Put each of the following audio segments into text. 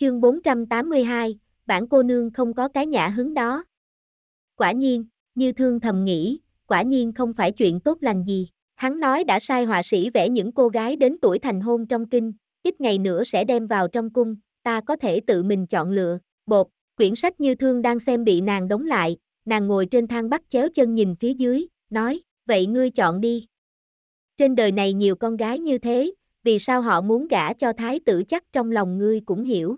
Chương 482, bản cô nương không có cái nhã hứng đó. Quả nhiên, như thương thầm nghĩ, quả nhiên không phải chuyện tốt lành gì. Hắn nói đã sai họa sĩ vẽ những cô gái đến tuổi thành hôn trong kinh, ít ngày nữa sẽ đem vào trong cung, ta có thể tự mình chọn lựa. Bột, quyển sách như thương đang xem bị nàng đóng lại, nàng ngồi trên thang bắt chéo chân nhìn phía dưới, nói, vậy ngươi chọn đi. Trên đời này nhiều con gái như thế, vì sao họ muốn gả cho thái tử chắc trong lòng ngươi cũng hiểu.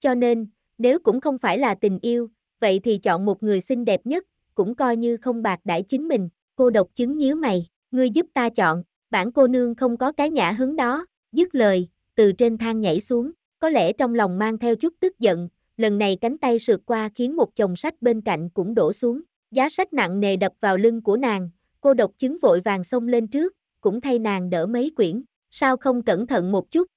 Cho nên, nếu cũng không phải là tình yêu, vậy thì chọn một người xinh đẹp nhất, cũng coi như không bạc đãi chính mình. Cô độc chứng nhíu mày, ngươi giúp ta chọn, bản cô nương không có cái nhã hứng đó, dứt lời, từ trên thang nhảy xuống, có lẽ trong lòng mang theo chút tức giận, lần này cánh tay sượt qua khiến một chồng sách bên cạnh cũng đổ xuống, giá sách nặng nề đập vào lưng của nàng, cô độc chứng vội vàng xông lên trước, cũng thay nàng đỡ mấy quyển, sao không cẩn thận một chút.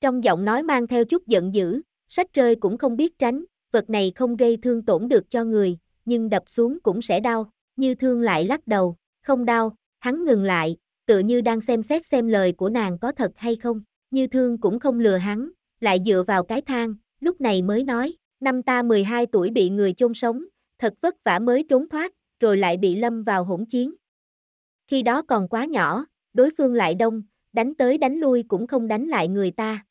Trong giọng nói mang theo chút giận dữ, Sách rơi cũng không biết tránh, vật này không gây thương tổn được cho người, nhưng đập xuống cũng sẽ đau. Như thương lại lắc đầu, không đau, hắn ngừng lại, tự như đang xem xét xem lời của nàng có thật hay không. Như thương cũng không lừa hắn, lại dựa vào cái thang, lúc này mới nói, năm ta 12 tuổi bị người chôn sống, thật vất vả mới trốn thoát, rồi lại bị lâm vào hỗn chiến. Khi đó còn quá nhỏ, đối phương lại đông, đánh tới đánh lui cũng không đánh lại người ta,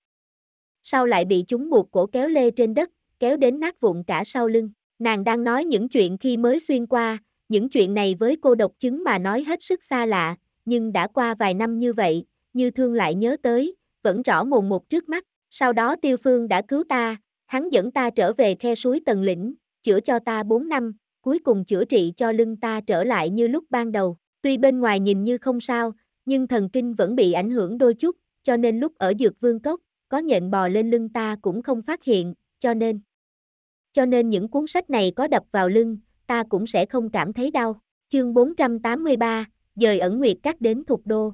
sau lại bị chúng buộc cổ kéo lê trên đất, kéo đến nát vụn cả sau lưng. Nàng đang nói những chuyện khi mới xuyên qua, những chuyện này với cô độc chứng mà nói hết sức xa lạ, nhưng đã qua vài năm như vậy, như thương lại nhớ tới, vẫn rõ mồn một trước mắt. Sau đó tiêu phương đã cứu ta, hắn dẫn ta trở về khe suối tần lĩnh, chữa cho ta 4 năm, cuối cùng chữa trị cho lưng ta trở lại như lúc ban đầu. Tuy bên ngoài nhìn như không sao, nhưng thần kinh vẫn bị ảnh hưởng đôi chút, cho nên lúc ở dược vương cốc, có nhện bò lên lưng ta cũng không phát hiện, cho nên cho nên những cuốn sách này có đập vào lưng, ta cũng sẽ không cảm thấy đau. Chương 483, dời ẩn nguyệt các đến thục đô.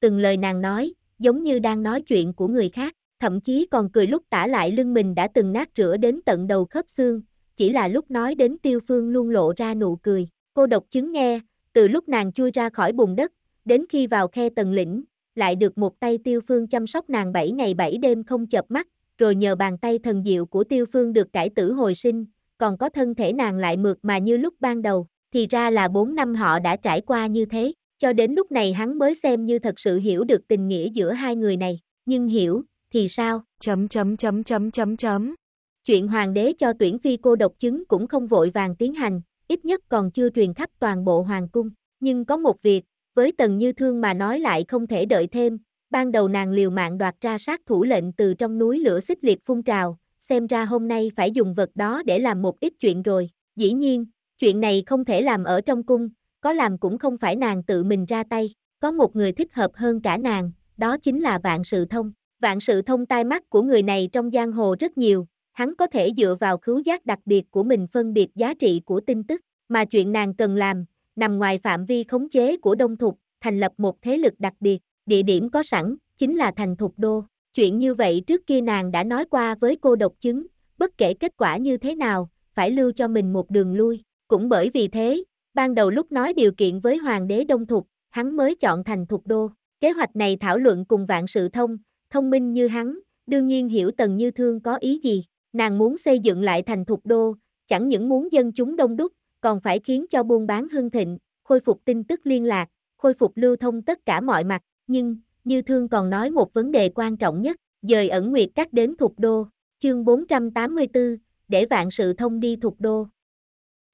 Từng lời nàng nói, giống như đang nói chuyện của người khác, thậm chí còn cười lúc tả lại lưng mình đã từng nát rửa đến tận đầu khớp xương, chỉ là lúc nói đến tiêu phương luôn lộ ra nụ cười. Cô độc chứng nghe, từ lúc nàng chui ra khỏi bùn đất, đến khi vào khe tầng lĩnh, lại được một tay tiêu phương chăm sóc nàng 7 ngày 7 đêm không chợp mắt, rồi nhờ bàn tay thần diệu của tiêu phương được cải tử hồi sinh, còn có thân thể nàng lại mượt mà như lúc ban đầu, thì ra là 4 năm họ đã trải qua như thế, cho đến lúc này hắn mới xem như thật sự hiểu được tình nghĩa giữa hai người này, nhưng hiểu, thì sao? Chấm chấm chấm chấm chấm chấm. Chuyện hoàng đế cho tuyển phi cô độc chứng cũng không vội vàng tiến hành, ít nhất còn chưa truyền khắp toàn bộ hoàng cung. Nhưng có một việc, với Tần Như Thương mà nói lại không thể đợi thêm, ban đầu nàng liều mạng đoạt ra sát thủ lệnh từ trong núi lửa xích liệt phun trào, xem ra hôm nay phải dùng vật đó để làm một ít chuyện rồi, dĩ nhiên, chuyện này không thể làm ở trong cung, có làm cũng không phải nàng tự mình ra tay, có một người thích hợp hơn cả nàng, đó chính là Vạn Sự Thông. Vạn Sự Thông tai mắt của người này trong giang hồ rất nhiều, hắn có thể dựa vào khứu giác đặc biệt của mình phân biệt giá trị của tin tức, mà chuyện nàng cần làm nằm ngoài phạm vi khống chế của Đông Thục, thành lập một thế lực đặc biệt, địa điểm có sẵn, chính là thành Thục Đô. Chuyện như vậy trước kia nàng đã nói qua với cô độc chứng, bất kể kết quả như thế nào, phải lưu cho mình một đường lui. Cũng bởi vì thế, ban đầu lúc nói điều kiện với Hoàng đế Đông Thục, hắn mới chọn thành Thục Đô. Kế hoạch này thảo luận cùng vạn sự thông, thông minh như hắn, đương nhiên hiểu Tần Như Thương có ý gì. Nàng muốn xây dựng lại thành Thục Đô, chẳng những muốn dân chúng đông đúc, còn phải khiến cho buôn bán hưng thịnh, khôi phục tin tức liên lạc, khôi phục lưu thông tất cả mọi mặt. Nhưng, Như Thương còn nói một vấn đề quan trọng nhất, dời ẩn nguyệt các đến thuộc đô, chương 484, để vạn sự thông đi thuộc đô.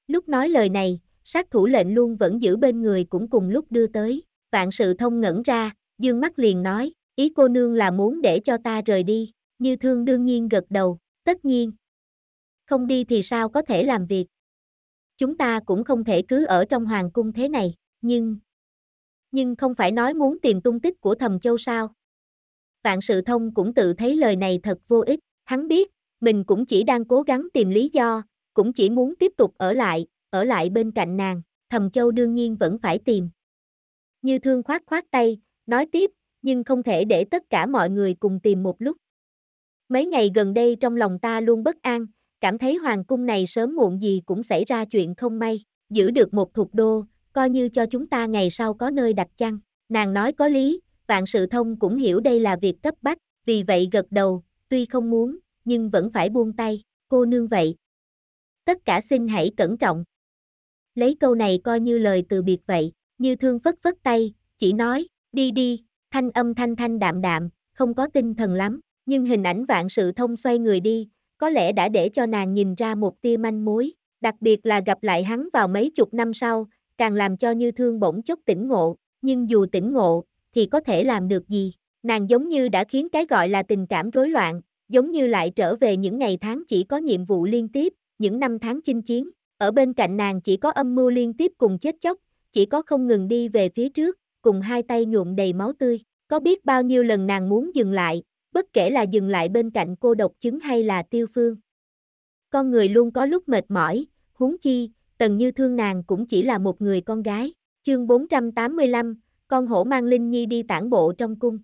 Lúc nói lời này, sát thủ lệnh luôn vẫn giữ bên người cũng cùng lúc đưa tới, vạn sự thông ngẩn ra, dương mắt liền nói, ý cô nương là muốn để cho ta rời đi, như thương đương nhiên gật đầu, tất nhiên. Không đi thì sao có thể làm việc, chúng ta cũng không thể cứ ở trong hoàng cung thế này, nhưng... Nhưng không phải nói muốn tìm tung tích của thầm châu sao? Vạn sự thông cũng tự thấy lời này thật vô ích, hắn biết, mình cũng chỉ đang cố gắng tìm lý do, cũng chỉ muốn tiếp tục ở lại, ở lại bên cạnh nàng, thầm châu đương nhiên vẫn phải tìm. Như thương khoát khoát tay, nói tiếp, nhưng không thể để tất cả mọi người cùng tìm một lúc. Mấy ngày gần đây trong lòng ta luôn bất an, cảm thấy hoàng cung này sớm muộn gì cũng xảy ra chuyện không may, giữ được một thuộc đô, coi như cho chúng ta ngày sau có nơi đặt chăn. Nàng nói có lý, vạn sự thông cũng hiểu đây là việc cấp bách, vì vậy gật đầu, tuy không muốn, nhưng vẫn phải buông tay, cô nương vậy. Tất cả xin hãy cẩn trọng. Lấy câu này coi như lời từ biệt vậy, như thương phất phất tay, chỉ nói, đi đi, thanh âm thanh thanh đạm đạm, không có tinh thần lắm, nhưng hình ảnh vạn sự thông xoay người đi, có lẽ đã để cho nàng nhìn ra một tia manh mối, đặc biệt là gặp lại hắn vào mấy chục năm sau, càng làm cho Như Thương bỗng chốc tỉnh ngộ, nhưng dù tỉnh ngộ, thì có thể làm được gì, nàng giống như đã khiến cái gọi là tình cảm rối loạn, giống như lại trở về những ngày tháng chỉ có nhiệm vụ liên tiếp, những năm tháng chinh chiến, ở bên cạnh nàng chỉ có âm mưu liên tiếp cùng chết chóc, chỉ có không ngừng đi về phía trước, cùng hai tay nhuộm đầy máu tươi, có biết bao nhiêu lần nàng muốn dừng lại, bất kể là dừng lại bên cạnh cô độc chứng hay là tiêu phương. Con người luôn có lúc mệt mỏi, huống chi, tần như thương nàng cũng chỉ là một người con gái. Chương 485, con hổ mang Linh Nhi đi tản bộ trong cung.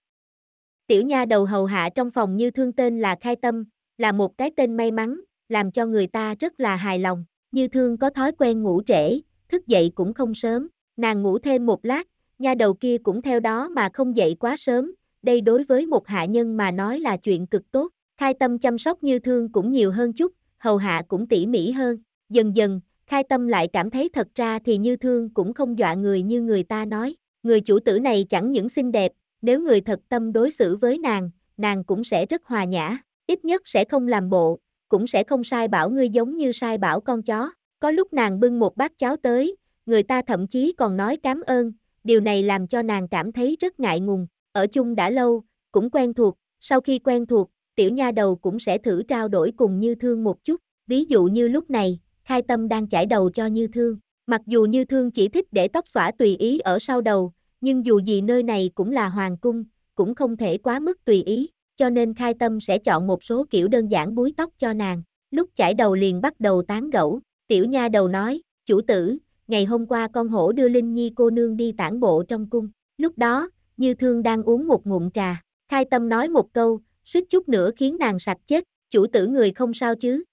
Tiểu nha đầu hầu hạ trong phòng như thương tên là Khai Tâm, là một cái tên may mắn, làm cho người ta rất là hài lòng. Như thương có thói quen ngủ trễ, thức dậy cũng không sớm, nàng ngủ thêm một lát, nha đầu kia cũng theo đó mà không dậy quá sớm, đây đối với một hạ nhân mà nói là chuyện cực tốt, khai tâm chăm sóc như thương cũng nhiều hơn chút, hầu hạ cũng tỉ mỉ hơn, dần dần, khai tâm lại cảm thấy thật ra thì như thương cũng không dọa người như người ta nói, người chủ tử này chẳng những xinh đẹp, nếu người thật tâm đối xử với nàng, nàng cũng sẽ rất hòa nhã, ít nhất sẽ không làm bộ, cũng sẽ không sai bảo ngươi giống như sai bảo con chó, có lúc nàng bưng một bát cháo tới, người ta thậm chí còn nói cảm ơn, điều này làm cho nàng cảm thấy rất ngại ngùng, ở chung đã lâu, cũng quen thuộc, sau khi quen thuộc, tiểu nha đầu cũng sẽ thử trao đổi cùng Như Thương một chút, ví dụ như lúc này, Khai Tâm đang chải đầu cho Như Thương, mặc dù Như Thương chỉ thích để tóc xõa tùy ý ở sau đầu, nhưng dù gì nơi này cũng là hoàng cung, cũng không thể quá mức tùy ý, cho nên Khai Tâm sẽ chọn một số kiểu đơn giản búi tóc cho nàng, lúc chải đầu liền bắt đầu tán gẫu, tiểu nha đầu nói, chủ tử, ngày hôm qua con hổ đưa Linh Nhi cô nương đi tản bộ trong cung, lúc đó, như thương đang uống một ngụm trà. Khai tâm nói một câu, suýt chút nữa khiến nàng sặc chết, chủ tử người không sao chứ.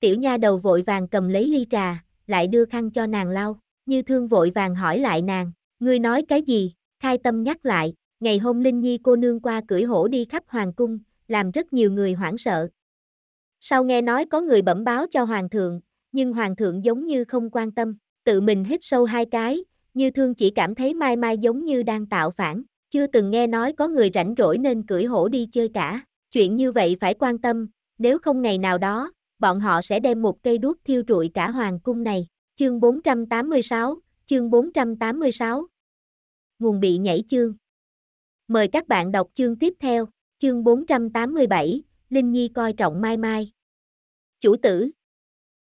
Tiểu nha đầu vội vàng cầm lấy ly trà, lại đưa khăn cho nàng lau, như thương vội vàng hỏi lại nàng, ngươi nói cái gì, khai tâm nhắc lại, ngày hôm Linh Nhi cô nương qua cưỡi hổ đi khắp hoàng cung, làm rất nhiều người hoảng sợ. Sau nghe nói có người bẩm báo cho hoàng thượng, nhưng hoàng thượng giống như không quan tâm, tự mình hít sâu hai cái, như thương chỉ cảm thấy Mai Mai giống như đang tạo phản, chưa từng nghe nói có người rảnh rỗi nên cưỡi hổ đi chơi cả. Chuyện như vậy phải quan tâm, nếu không ngày nào đó, bọn họ sẽ đem một cây đuốc thiêu trụi cả hoàng cung này. Chương 486, chương 486. Nguồn bị nhảy chương. Mời các bạn đọc chương tiếp theo, chương 487, Linh Nhi coi trọng Mai Mai. Chủ tử.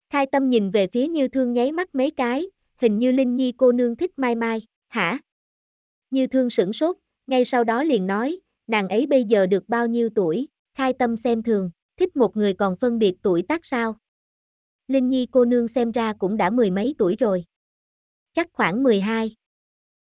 Khai tâm nhìn về phía Như Thương nháy mắt mấy cái, hình như Linh Nhi cô nương thích Mai Mai, hả? Như thương sửng sốt, ngay sau đó liền nói, nàng ấy bây giờ được bao nhiêu tuổi, khai tâm xem thường, thích một người còn phân biệt tuổi tác sao? Linh Nhi cô nương xem ra cũng đã mười mấy tuổi rồi. Chắc khoảng 12.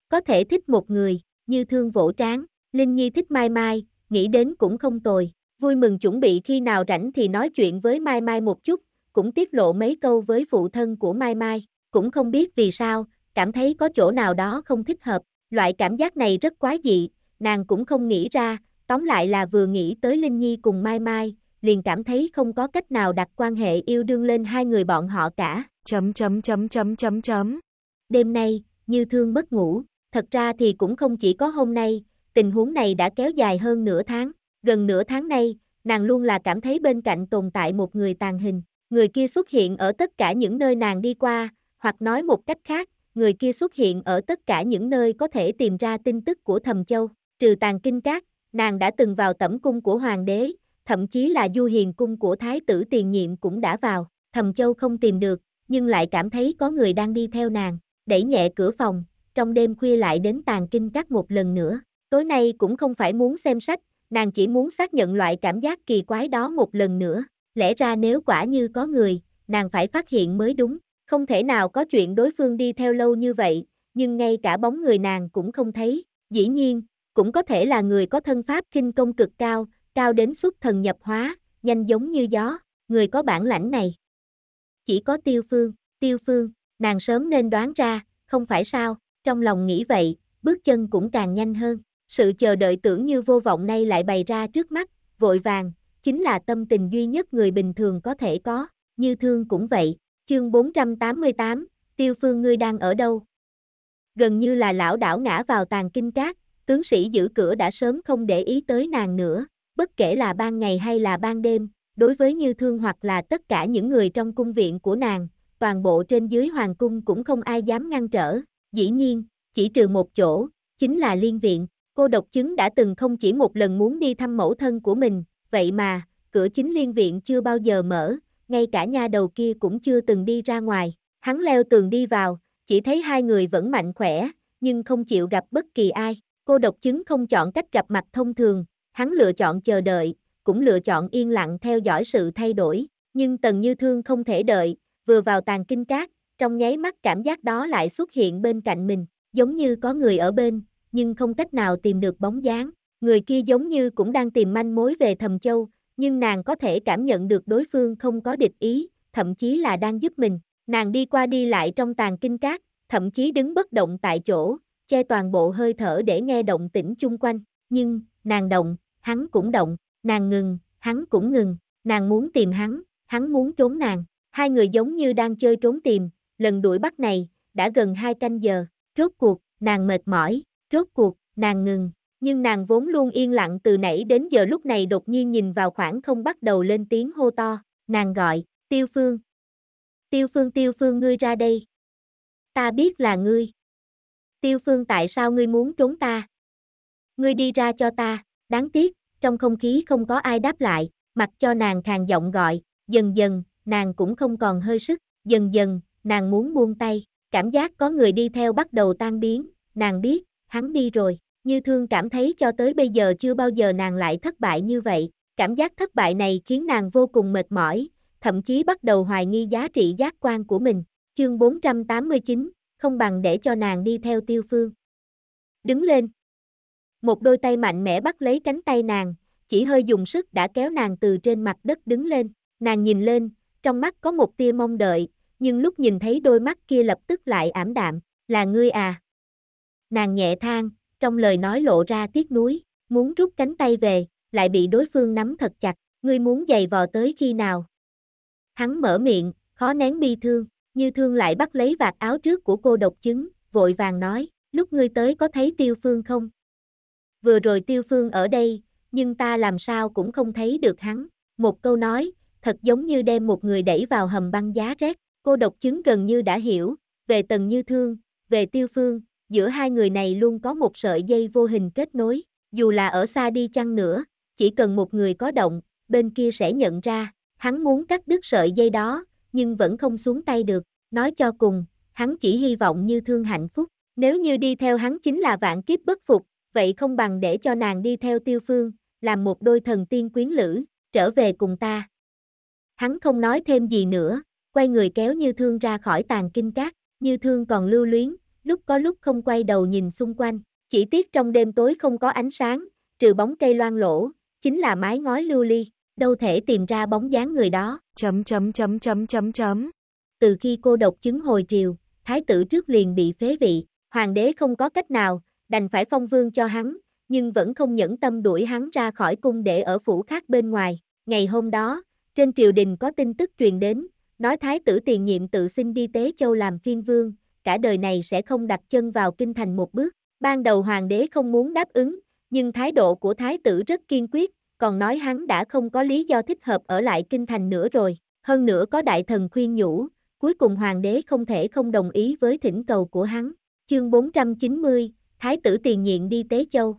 Có thể thích một người, như thương vỗ trán, Linh Nhi thích Mai Mai, nghĩ đến cũng không tồi, vui mừng chuẩn bị khi nào rảnh thì nói chuyện với Mai Mai một chút, cũng tiết lộ mấy câu với phụ thân của Mai Mai cũng không biết vì sao, cảm thấy có chỗ nào đó không thích hợp, loại cảm giác này rất quái dị, nàng cũng không nghĩ ra, tóm lại là vừa nghĩ tới Linh Nhi cùng Mai Mai, liền cảm thấy không có cách nào đặt quan hệ yêu đương lên hai người bọn họ cả. Chấm chấm chấm chấm chấm chấm. Đêm nay, như thương bất ngủ, thật ra thì cũng không chỉ có hôm nay, tình huống này đã kéo dài hơn nửa tháng, gần nửa tháng nay, nàng luôn là cảm thấy bên cạnh tồn tại một người tàn hình, người kia xuất hiện ở tất cả những nơi nàng đi qua, hoặc nói một cách khác, người kia xuất hiện ở tất cả những nơi có thể tìm ra tin tức của Thầm Châu, trừ tàn kinh các, nàng đã từng vào tẩm cung của hoàng đế, thậm chí là du hiền cung của thái tử tiền nhiệm cũng đã vào, Thầm Châu không tìm được, nhưng lại cảm thấy có người đang đi theo nàng, đẩy nhẹ cửa phòng, trong đêm khuya lại đến tàn kinh các một lần nữa, tối nay cũng không phải muốn xem sách, nàng chỉ muốn xác nhận loại cảm giác kỳ quái đó một lần nữa, lẽ ra nếu quả như có người, nàng phải phát hiện mới đúng. Không thể nào có chuyện đối phương đi theo lâu như vậy, nhưng ngay cả bóng người nàng cũng không thấy. Dĩ nhiên, cũng có thể là người có thân pháp kinh công cực cao, cao đến xuất thần nhập hóa, nhanh giống như gió, người có bản lãnh này. Chỉ có tiêu phương, tiêu phương, nàng sớm nên đoán ra, không phải sao, trong lòng nghĩ vậy, bước chân cũng càng nhanh hơn. Sự chờ đợi tưởng như vô vọng nay lại bày ra trước mắt, vội vàng, chính là tâm tình duy nhất người bình thường có thể có, như thương cũng vậy, Chương 488, Tiêu Phương ngươi đang ở đâu? Gần như là lão đảo ngã vào tàn kinh cát, tướng sĩ giữ cửa đã sớm không để ý tới nàng nữa, bất kể là ban ngày hay là ban đêm, đối với Như Thương hoặc là tất cả những người trong cung viện của nàng, toàn bộ trên dưới hoàng cung cũng không ai dám ngăn trở, dĩ nhiên, chỉ trừ một chỗ, chính là liên viện, cô độc chứng đã từng không chỉ một lần muốn đi thăm mẫu thân của mình, vậy mà, cửa chính liên viện chưa bao giờ mở, ngay cả nha đầu kia cũng chưa từng đi ra ngoài. Hắn leo tường đi vào, chỉ thấy hai người vẫn mạnh khỏe, nhưng không chịu gặp bất kỳ ai. Cô độc chứng không chọn cách gặp mặt thông thường, hắn lựa chọn chờ đợi, cũng lựa chọn yên lặng theo dõi sự thay đổi. Nhưng Tần Như Thương không thể đợi, vừa vào tàn kinh cát, trong nháy mắt cảm giác đó lại xuất hiện bên cạnh mình, giống như có người ở bên, nhưng không cách nào tìm được bóng dáng. Người kia giống như cũng đang tìm manh mối về Thầm Châu, nhưng nàng có thể cảm nhận được đối phương không có địch ý, thậm chí là đang giúp mình. Nàng đi qua đi lại trong tàn kinh cát, thậm chí đứng bất động tại chỗ, che toàn bộ hơi thở để nghe động tĩnh chung quanh. Nhưng, nàng động, hắn cũng động, nàng ngừng, hắn cũng ngừng, nàng muốn tìm hắn, hắn muốn trốn nàng. Hai người giống như đang chơi trốn tìm, lần đuổi bắt này, đã gần hai canh giờ. Rốt cuộc, nàng mệt mỏi, rốt cuộc, nàng ngừng, nhưng nàng vốn luôn yên lặng từ nãy đến giờ lúc này đột nhiên nhìn vào khoảng không bắt đầu lên tiếng hô to, nàng gọi, tiêu phương. Tiêu phương tiêu phương ngươi ra đây. Ta biết là ngươi. Tiêu phương tại sao ngươi muốn trốn ta? Ngươi đi ra cho ta, đáng tiếc, trong không khí không có ai đáp lại, mặc cho nàng khàn giọng gọi, dần dần, nàng cũng không còn hơi sức, dần dần, nàng muốn buông tay, cảm giác có người đi theo bắt đầu tan biến, nàng biết, hắn đi rồi. Như thương cảm thấy cho tới bây giờ chưa bao giờ nàng lại thất bại như vậy, cảm giác thất bại này khiến nàng vô cùng mệt mỏi, thậm chí bắt đầu hoài nghi giá trị giác quan của mình. Chương 489, không bằng để cho nàng đi theo tiêu phương. Đứng lên. Một đôi tay mạnh mẽ bắt lấy cánh tay nàng, chỉ hơi dùng sức đã kéo nàng từ trên mặt đất đứng lên. Nàng nhìn lên, trong mắt có một tia mong đợi, nhưng lúc nhìn thấy đôi mắt kia lập tức lại ảm đạm, là ngươi à. Nàng nhẹ than, trong lời nói lộ ra tiếc nuối, muốn rút cánh tay về, lại bị đối phương nắm thật chặt, ngươi muốn giày vò tới khi nào? Hắn mở miệng, khó nén bi thương, như thương lại bắt lấy vạt áo trước của cô độc chứng, vội vàng nói, lúc ngươi tới có thấy tiêu phương không? Vừa rồi tiêu phương ở đây, nhưng ta làm sao cũng không thấy được hắn, một câu nói, thật giống như đem một người đẩy vào hầm băng giá rét, cô độc chứng gần như đã hiểu, về tầng như thương, về tiêu phương, giữa hai người này luôn có một sợi dây vô hình kết nối, dù là ở xa đi chăng nữa, chỉ cần một người có động, bên kia sẽ nhận ra, hắn muốn cắt đứt sợi dây đó, nhưng vẫn không xuống tay được, nói cho cùng, hắn chỉ hy vọng như thương hạnh phúc, nếu như đi theo hắn chính là vạn kiếp bất phục, vậy không bằng để cho nàng đi theo tiêu phương, làm một đôi thần tiên quyến lữ, trở về cùng ta. Hắn không nói thêm gì nữa, quay người kéo Như Thương ra khỏi tàn kinh cát, Như Thương còn lưu luyến, lúc có lúc không quay đầu nhìn xung quanh. Chỉ tiếc trong đêm tối không có ánh sáng, trừ bóng cây loang lỗ, chính là mái ngói lưu ly, đâu thể tìm ra bóng dáng người đó. Chấm chấm chấm chấm chấm chấm. Từ khi cô độc chứng hồi triều, thái tử trước liền bị phế vị, hoàng đế không có cách nào, đành phải phong vương cho hắn, nhưng vẫn không nhẫn tâm đuổi hắn ra khỏi cung để ở phủ khác bên ngoài. Ngày hôm đó, trên triều đình có tin tức truyền đến, nói thái tử tiền nhiệm tự xin đi Tế Châu làm phiên vương, cả đời này sẽ không đặt chân vào kinh thành một bước. Ban đầu hoàng đế không muốn đáp ứng, nhưng thái độ của thái tử rất kiên quyết, còn nói hắn đã không có lý do thích hợp ở lại kinh thành nữa rồi. Hơn nữa có đại thần khuyên nhủ, cuối cùng hoàng đế không thể không đồng ý với thỉnh cầu của hắn. Chương 490, Thái tử tiền nhiệm đi Tế Châu.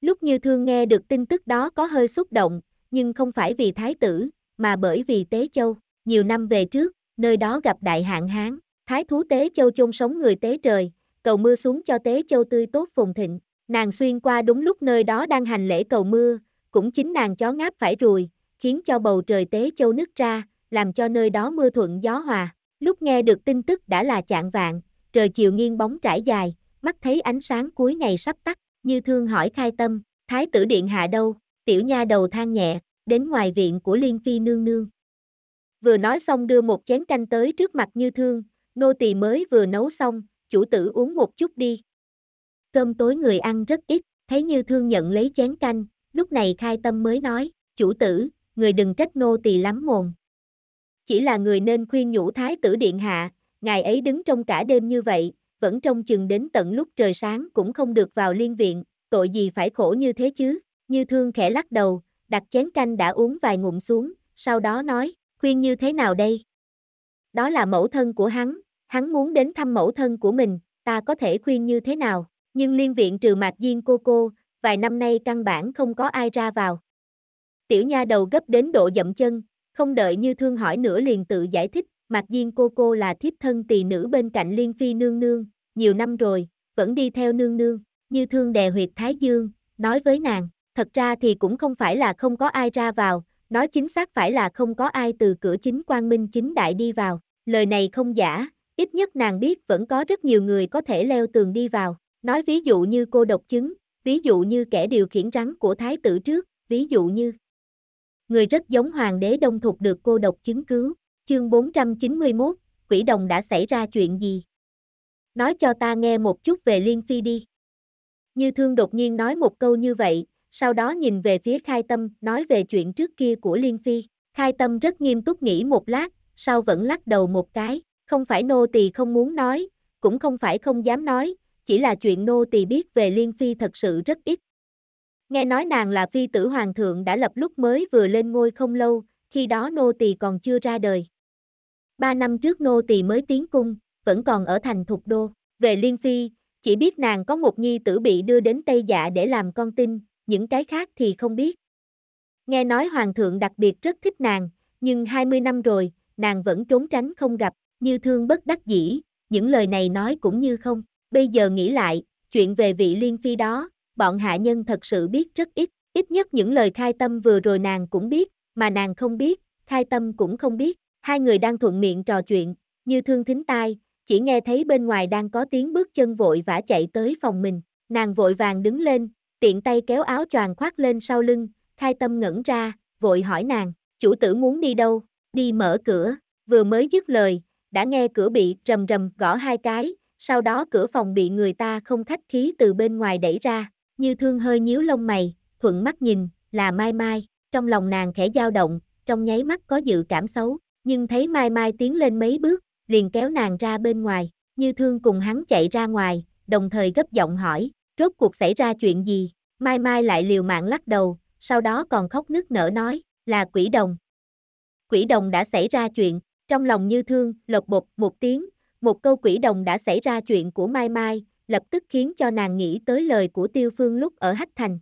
Lúc Như Thương nghe được tin tức đó có hơi xúc động, nhưng không phải vì Thái tử, mà bởi vì Tế Châu. Nhiều năm về trước, nơi đó gặp đại hạn Hán, Thái thú tế châu chôn sống người tế trời, cầu mưa xuống cho tế châu tươi tốt phồn thịnh. Nàng xuyên qua đúng lúc nơi đó đang hành lễ cầu mưa, cũng chính nàng chó ngáp phải ruồi, khiến cho bầu trời tế châu nứt ra, làm cho nơi đó mưa thuận gió hòa. Lúc nghe được tin tức đã là chạng vạn, trời chiều nghiêng bóng trải dài, mắt thấy ánh sáng cuối ngày sắp tắt, như thương hỏi khai tâm, thái tử điện hạ đâu, tiểu nha đầu than nhẹ, đến ngoài viện của Liên Phi nương nương. Vừa nói xong đưa một chén canh tới trước mặt như thương, nô tỳ mới vừa nấu xong, chủ tử uống một chút đi. Cơm tối người ăn rất ít, thấy như thương nhận lấy chén canh, lúc này khai tâm mới nói, chủ tử, người đừng trách nô tỳ lắm mồm. Chỉ là người nên khuyên nhủ thái tử điện hạ, ngài ấy đứng trong cả đêm như vậy, vẫn trông chừng đến tận lúc trời sáng cũng không được vào liên viện, tội gì phải khổ như thế chứ, như thương khẽ lắc đầu, đặt chén canh đã uống vài ngụm xuống, sau đó nói, khuyên như thế nào đây? Đó là mẫu thân của hắn, Hắn muốn đến thăm mẫu thân của mình, ta có thể khuyên như thế nào, nhưng liên viện trừ mạc diên cô cô, vài năm nay căn bản không có ai ra vào. Tiểu nha đầu gấp đến độ dậm chân, không đợi như thương hỏi nữa liền tự giải thích, mạc diên cô cô là thiếp thân tỳ nữ bên cạnh liên phi nương nương, nhiều năm rồi, vẫn đi theo nương nương, như thương đè huyệt thái dương, nói với nàng, thật ra thì cũng không phải là không có ai ra vào, nói chính xác phải là không có ai từ cửa chính quang minh chính đại đi vào, lời này không giả, Ít nhất nàng biết vẫn có rất nhiều người có thể leo tường đi vào, nói ví dụ như cô độc chứng, ví dụ như kẻ điều khiển rắn của thái tử trước, ví dụ như người rất giống hoàng đế đông thục được cô độc chứng cứu. Chương 491, quỷ đồng đã xảy ra chuyện gì? Nói cho ta nghe một chút về Liên Phi đi. Như thương đột nhiên nói một câu như vậy, sau đó nhìn về phía khai tâm, nói về chuyện trước kia của Liên Phi. Khai tâm rất nghiêm túc nghĩ một lát, sau vẫn lắc đầu một cái không phải nô tỳ không muốn nói, cũng không phải không dám nói, chỉ là chuyện nô tỳ biết về Liên Phi thật sự rất ít. Nghe nói nàng là phi tử hoàng thượng đã lập lúc mới vừa lên ngôi không lâu, khi đó nô tỳ còn chưa ra đời. Ba năm trước nô tỳ mới tiến cung, vẫn còn ở thành thục đô. Về Liên Phi, chỉ biết nàng có một nhi tử bị đưa đến Tây Dạ để làm con tin, những cái khác thì không biết. Nghe nói hoàng thượng đặc biệt rất thích nàng, nhưng 20 năm rồi, nàng vẫn trốn tránh không gặp như thương bất đắc dĩ, những lời này nói cũng như không. Bây giờ nghĩ lại, chuyện về vị liên phi đó, bọn hạ nhân thật sự biết rất ít, ít nhất những lời khai tâm vừa rồi nàng cũng biết, mà nàng không biết, khai tâm cũng không biết. Hai người đang thuận miệng trò chuyện, như thương thính tai, chỉ nghe thấy bên ngoài đang có tiếng bước chân vội vã chạy tới phòng mình. Nàng vội vàng đứng lên, tiện tay kéo áo choàng khoác lên sau lưng, khai tâm ngẩn ra, vội hỏi nàng, chủ tử muốn đi đâu, đi mở cửa, vừa mới dứt lời, đã nghe cửa bị rầm rầm gõ hai cái, sau đó cửa phòng bị người ta không khách khí từ bên ngoài đẩy ra, như thương hơi nhíu lông mày, thuận mắt nhìn, là Mai Mai, trong lòng nàng khẽ dao động, trong nháy mắt có dự cảm xấu, nhưng thấy Mai Mai tiến lên mấy bước, liền kéo nàng ra bên ngoài, như thương cùng hắn chạy ra ngoài, đồng thời gấp giọng hỏi, rốt cuộc xảy ra chuyện gì, Mai Mai lại liều mạng lắc đầu, sau đó còn khóc nức nở nói, là quỷ đồng. Quỷ đồng đã xảy ra chuyện, trong lòng như thương, lộc bột, một tiếng, một câu quỷ đồng đã xảy ra chuyện của Mai Mai, lập tức khiến cho nàng nghĩ tới lời của Tiêu Phương lúc ở Hách Thành.